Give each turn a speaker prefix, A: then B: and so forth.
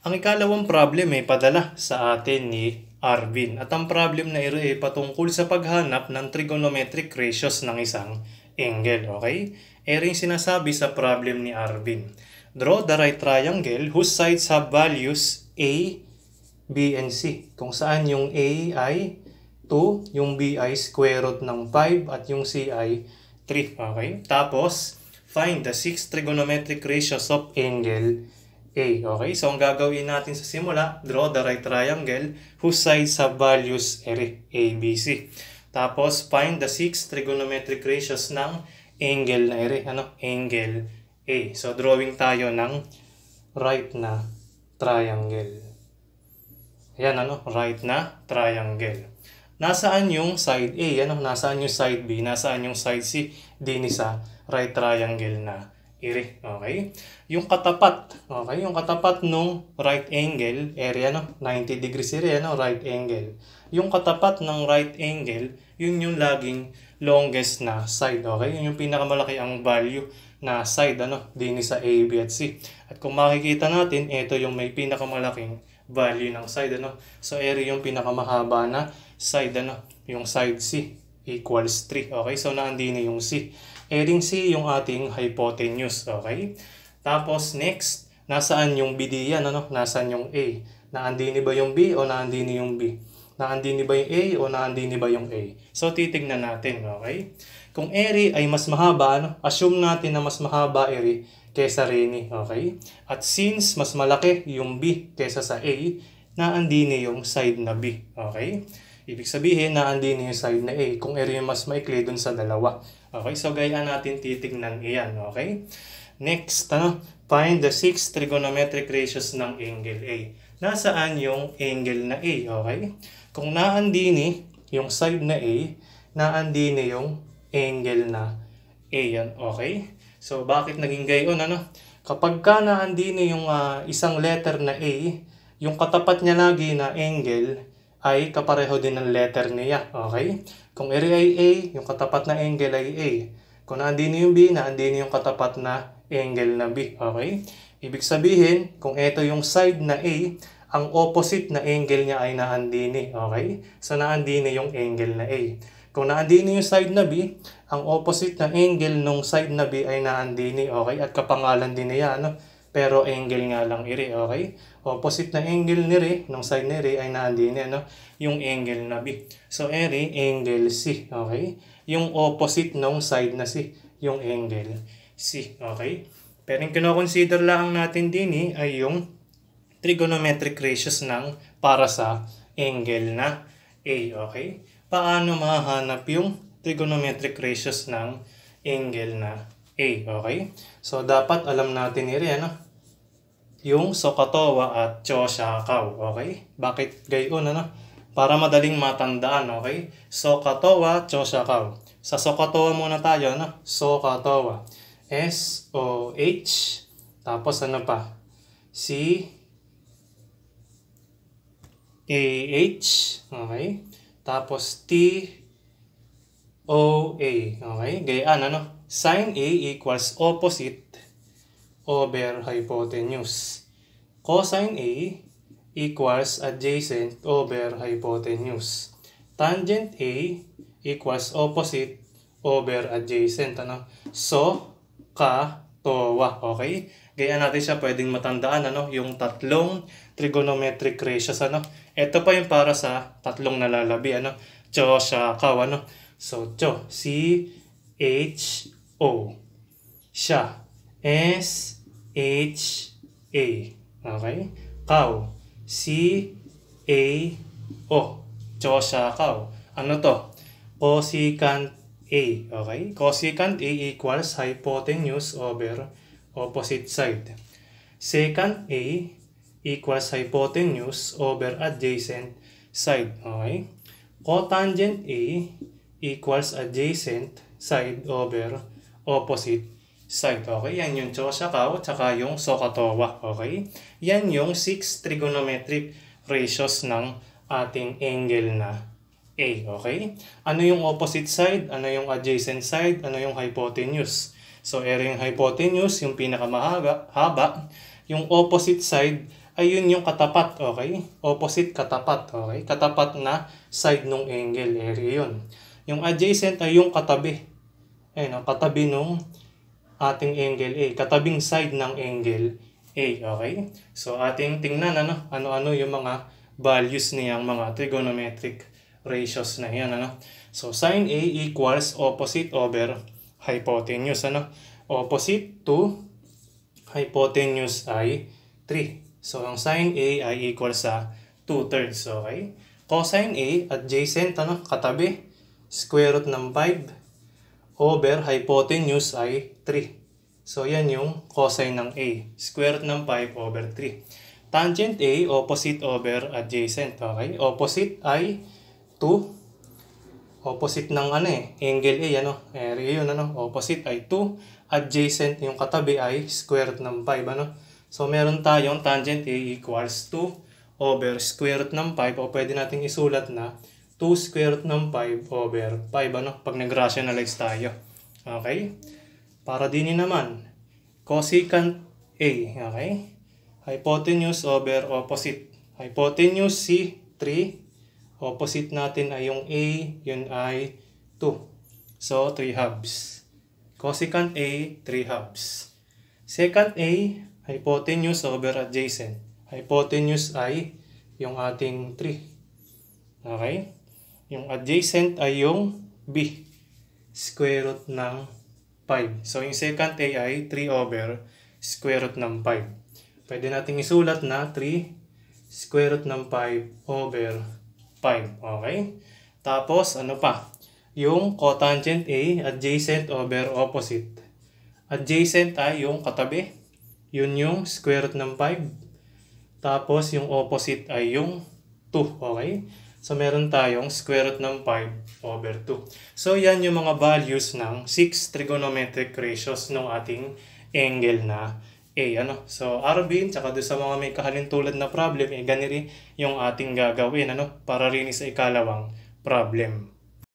A: Ang ikalawang problem ay padala sa atin ni Arvin. At ang problem na ito ay patungkol sa paghanap ng trigonometric ratios ng isang angle. Okay? Ere yung sinasabi sa problem ni Arvin. Draw the right triangle whose sides have values A, B, and C. Kung saan yung A ay 2, yung B ay square root ng 5, at yung C ay 3. Okay? Tapos, find the 6 trigonometric ratios of angle A. Okay, so ang gagawin natin sa simula, draw the right triangle whose sides have values A, B, C. Tapos, find the six trigonometric ratios ng angle na ere. Ano? Angle A. So, drawing tayo ng right na triangle. Ayan, ano? Right na triangle. Nasaan yung side A? Ano? Nasaan yung side B? Nasaan yung side C? Dini sa right triangle na ire. Okay? Yung katapat, okay? Yung katapat ng right angle area, no? 90 degrees area, no? Right angle. Yung katapat ng right angle, yun yung laging longest na side, okay? Yun yung pinakamalaki ang value na side, ano? din sa A, B, at C. At kung makikita natin, ito yung may pinakamalaking value ng side, ano? So, area yung pinakamahaba na side, ano? Yung side C equals 3. Okay, so naandin na yung C. Adding C yung ating hypotenuse. Okay, tapos next, nasaan yung B yan? Ano? Nasaan yung A? Naandini ba yung B o naandini yung B? Naandini ba yung A o naandini ba yung A? So titignan natin, okay? Kung eri ay mas mahaba, ano? assume natin na mas mahaba eri kesa Rini. okay? At since mas malaki yung B kesa sa A, naandini yung side na B, okay? Ibig sabihin na andin yung side na A kung area yung mas maikli dun sa dalawa. Okay, so gayaan natin titignan iyan. Okay? Next, ano? Find the six trigonometric ratios ng angle A. Nasaan yung angle na A? Okay? Kung naandini yung side na A, naandini yung angle na A yan. Okay? So, bakit naging gayon? Ano? Kapag ka naandini yung uh, isang letter na A, yung katapat niya lagi na angle, ay kapareho din ng letter niya. Okay? Kung area ay A, yung katapat na angle ay A. Kung naandin yung B, naandin yung katapat na angle na B. Okay? Ibig sabihin, kung ito yung side na A, ang opposite na angle niya ay naandini. Okay? So, naandini yung angle na A. Kung naandini yung side na B, ang opposite na angle nung side na B ay naandini. Okay? At kapangalan din niya. Ano? pero angle nga lang iri, okay? Opposite na angle ni re, nung side ni re, ay naandin niya, no? Yung angle na B. So, iri, angle C, okay? Yung opposite nung side na C, yung angle C, okay? Pero yung kinoconsider lang natin din eh, ay yung trigonometric ratios ng para sa angle na A, okay? Paano mahanap yung trigonometric ratios ng angle na A? A. Okay? So, dapat alam natin iri, ano? Ah, yung Sokotowa at Chosakaw. Okay? Bakit gayon, ano? Para madaling matandaan, okay? Sokotowa, Chosakaw. Sa Sokotowa muna tayo, ano? Sokotowa. S-O-H. Tapos ano pa? C. A-H. Okay? Tapos T. O-A. Okay? Gayaan, ano? Sine A equals opposite over hypotenuse. Cosine A equals adjacent over hypotenuse. Tangent A equals opposite over adjacent. Ano? So, ka, towa. Okay? Gayaan natin siya pwedeng matandaan ano? yung tatlong trigonometric ratios. Ano? Ito pa yung para sa tatlong nalalabi. Ano? Cho, siya, kaw. Ano? So, cho, C, H, o. Siya. S H A. Okay? Cow. C A O. Chosha cow. Ano to? Cosecant A. Okay? Cosecant A equals hypotenuse over opposite side. Secant A equals hypotenuse over adjacent side. Okay? Cotangent A equals adjacent side over opposite side. Okay, yan yung Choshakaw, tsaka yung Sokotowa. Okay, yan yung 6 trigonometric ratios ng ating angle na A. Okay, ano yung opposite side, ano yung adjacent side, ano yung hypotenuse. So, area yung hypotenuse, yung pinakamahaba, haba. Yung opposite side, ayun yung katapat, okay? Opposite katapat, okay? Katapat na side ng angle, area yun. Yung adjacent ay yung katabi Ayan, eh, ang katabi nung ating angle A. Katabing side ng angle A. Okay? So, ating tingnan ano, ano-ano yung mga values niyang mga trigonometric ratios na yan. Ano? So, sine A equals opposite over hypotenuse. Ano? Opposite to hypotenuse ay 3. So, ang sine A ay equal sa 2 thirds. Okay? Cosine A, adjacent, ano, katabi, square root ng 5 over hypotenuse ay 3. So, yan yung cosine ng A. Square root ng 5 over 3. Tangent A, opposite over adjacent. Okay? Opposite ay 2. Opposite ng ano eh, angle A, ano? Area yun, ano? Opposite ay 2. Adjacent, yung katabi ay square root ng 5, ano? So, meron tayong tangent A equals 2 over square root ng 5 o pwede nating isulat na 2 square root ng 5 over 5, ano? Pag nag-rationalize tayo. Okay? Para dinin naman, cosecant A, okay? Hypotenuse over opposite. Hypotenuse C, 3. Opposite natin ay yung A, yun ay 2. So, 3 halves. Cosecant A, 3 halves. Second A, hypotenuse over adjacent. Hypotenuse ay yung ating 3. Okay? Yung adjacent ay yung B. Square root ng 5. So, yung second A ay 3 over square root ng 5. Pwede nating isulat na 3 square root ng 5 over 5. Okay? Tapos, ano pa? Yung cotangent A, adjacent over opposite. Adjacent ay yung katabi. Yun yung square root ng 5. Tapos, yung opposite ay yung 2. Okay? So, meron tayong square root ng 5 over 2. So, yan yung mga values ng 6 trigonometric ratios ng ating angle na A. Ano? So, Arabin, tsaka doon sa mga may kahalintulad na problem, eh, ganiri yung ating gagawin ano? para rin sa ikalawang problem.